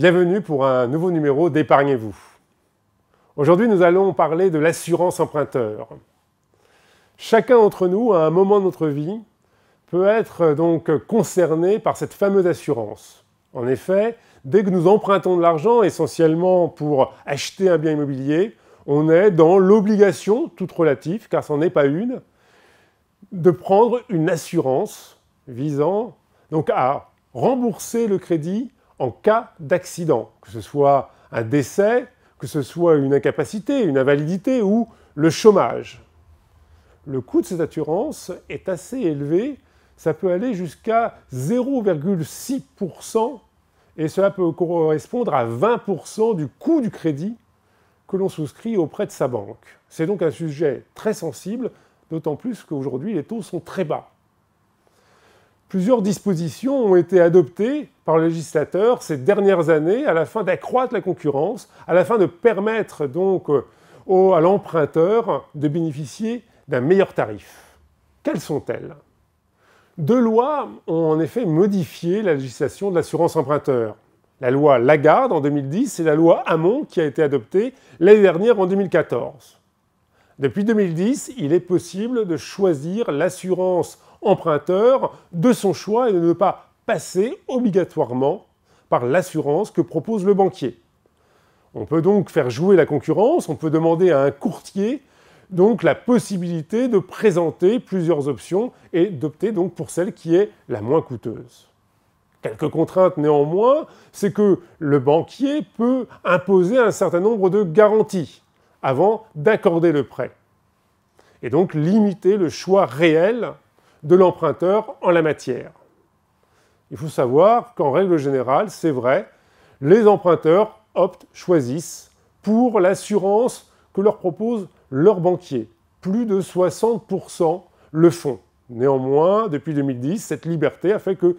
Bienvenue pour un nouveau numéro d'Épargnez-vous. Aujourd'hui, nous allons parler de l'assurance emprunteur. Chacun d'entre nous, à un moment de notre vie, peut être donc concerné par cette fameuse assurance. En effet, dès que nous empruntons de l'argent, essentiellement pour acheter un bien immobilier, on est dans l'obligation, toute relative, car ce n'en est pas une, de prendre une assurance visant donc à rembourser le crédit en cas d'accident, que ce soit un décès, que ce soit une incapacité, une invalidité ou le chômage. Le coût de cette assurance est assez élevé, ça peut aller jusqu'à 0,6% et cela peut correspondre à 20% du coût du crédit que l'on souscrit auprès de sa banque. C'est donc un sujet très sensible, d'autant plus qu'aujourd'hui les taux sont très bas plusieurs dispositions ont été adoptées par le législateur ces dernières années à la fin d'accroître la concurrence, à la fin de permettre donc euh, au, à l'emprunteur de bénéficier d'un meilleur tarif. Quelles sont-elles Deux lois ont en effet modifié la législation de l'assurance emprunteur. La loi Lagarde en 2010 et la loi Hamon qui a été adoptée l'année dernière en 2014. Depuis 2010, il est possible de choisir l'assurance emprunteur de son choix et de ne pas passer obligatoirement par l'assurance que propose le banquier. On peut donc faire jouer la concurrence, on peut demander à un courtier donc la possibilité de présenter plusieurs options et d'opter donc pour celle qui est la moins coûteuse. Quelques contraintes néanmoins, c'est que le banquier peut imposer un certain nombre de garanties avant d'accorder le prêt et donc limiter le choix réel de l'emprunteur en la matière. Il faut savoir qu'en règle générale, c'est vrai, les emprunteurs optent, choisissent pour l'assurance que leur propose leur banquier. Plus de 60% le font. Néanmoins, depuis 2010, cette liberté a fait que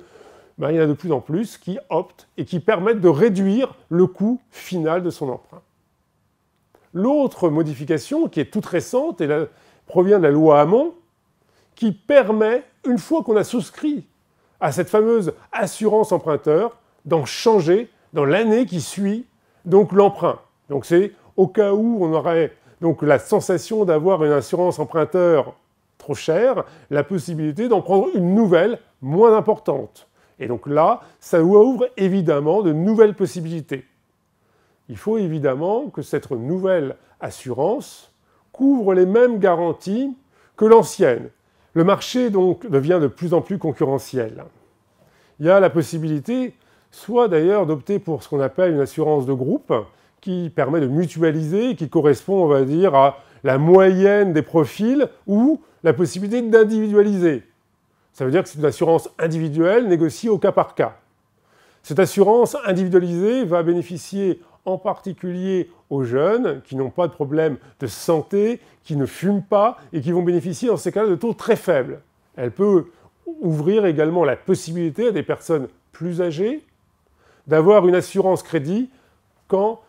bah, il y en a de plus en plus qui optent et qui permettent de réduire le coût final de son emprunt. L'autre modification, qui est toute récente, et provient de la loi Hamon, qui permet, une fois qu'on a souscrit à cette fameuse assurance emprunteur, d'en changer dans l'année qui suit donc l'emprunt. Donc c'est au cas où on aurait donc la sensation d'avoir une assurance emprunteur trop chère, la possibilité d'en prendre une nouvelle moins importante. Et donc là, ça ouvre évidemment de nouvelles possibilités. Il faut évidemment que cette nouvelle assurance couvre les mêmes garanties que l'ancienne. Le marché donc devient de plus en plus concurrentiel. Il y a la possibilité, soit d'ailleurs d'opter pour ce qu'on appelle une assurance de groupe, qui permet de mutualiser, qui correspond, on va dire, à la moyenne des profils, ou la possibilité d'individualiser. Ça veut dire que c'est une assurance individuelle négociée au cas par cas. Cette assurance individualisée va bénéficier en particulier aux jeunes qui n'ont pas de problème de santé, qui ne fument pas et qui vont bénéficier dans ces cas-là de taux très faibles. Elle peut ouvrir également la possibilité à des personnes plus âgées d'avoir une assurance crédit quand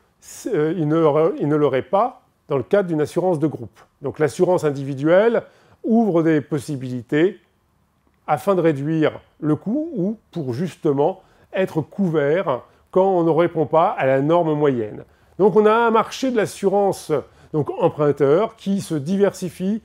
euh, ils ne l'auraient pas dans le cadre d'une assurance de groupe. Donc l'assurance individuelle ouvre des possibilités afin de réduire le coût ou pour justement être couvert quand on ne répond pas à la norme moyenne. Donc on a un marché de l'assurance donc emprunteur qui se diversifie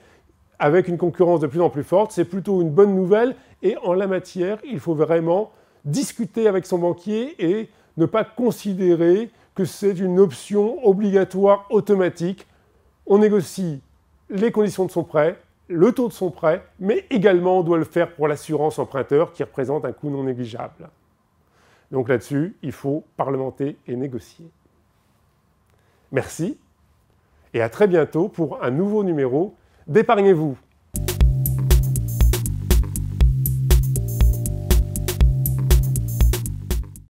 avec une concurrence de plus en plus forte. C'est plutôt une bonne nouvelle et en la matière, il faut vraiment discuter avec son banquier et ne pas considérer que c'est une option obligatoire automatique. On négocie les conditions de son prêt, le taux de son prêt, mais également on doit le faire pour l'assurance emprunteur qui représente un coût non négligeable. Donc là-dessus, il faut parlementer et négocier. Merci et à très bientôt pour un nouveau numéro d'Épargnez-vous.